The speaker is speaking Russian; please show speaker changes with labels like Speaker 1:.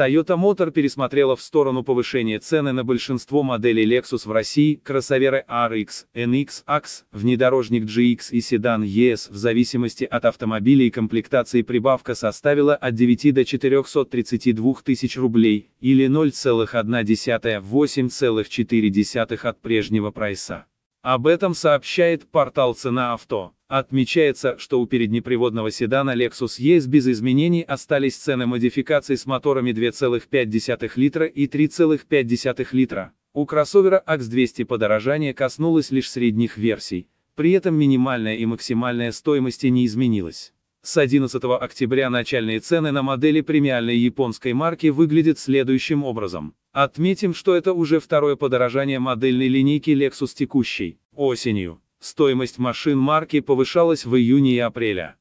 Speaker 1: Toyota Motor пересмотрела в сторону повышения цены на большинство моделей Lexus в России, кроссоверы RX, NX, AX, внедорожник GX и седан ES в зависимости от автомобиля и комплектации прибавка составила от 9 до 432 тысяч рублей, или 0,1-8,4 от прежнего прайса. Об этом сообщает портал «Цена авто». Отмечается, что у переднеприводного седана Lexus ES без изменений остались цены модификаций с моторами 2,5 литра и 3,5 литра. У кроссовера AX200 подорожание коснулось лишь средних версий, при этом минимальная и максимальная стоимости не изменилась. С 11 октября начальные цены на модели премиальной японской марки выглядят следующим образом. Отметим, что это уже второе подорожание модельной линейки Lexus текущей, осенью. Стоимость машин марки повышалась в июне и
Speaker 2: апреле.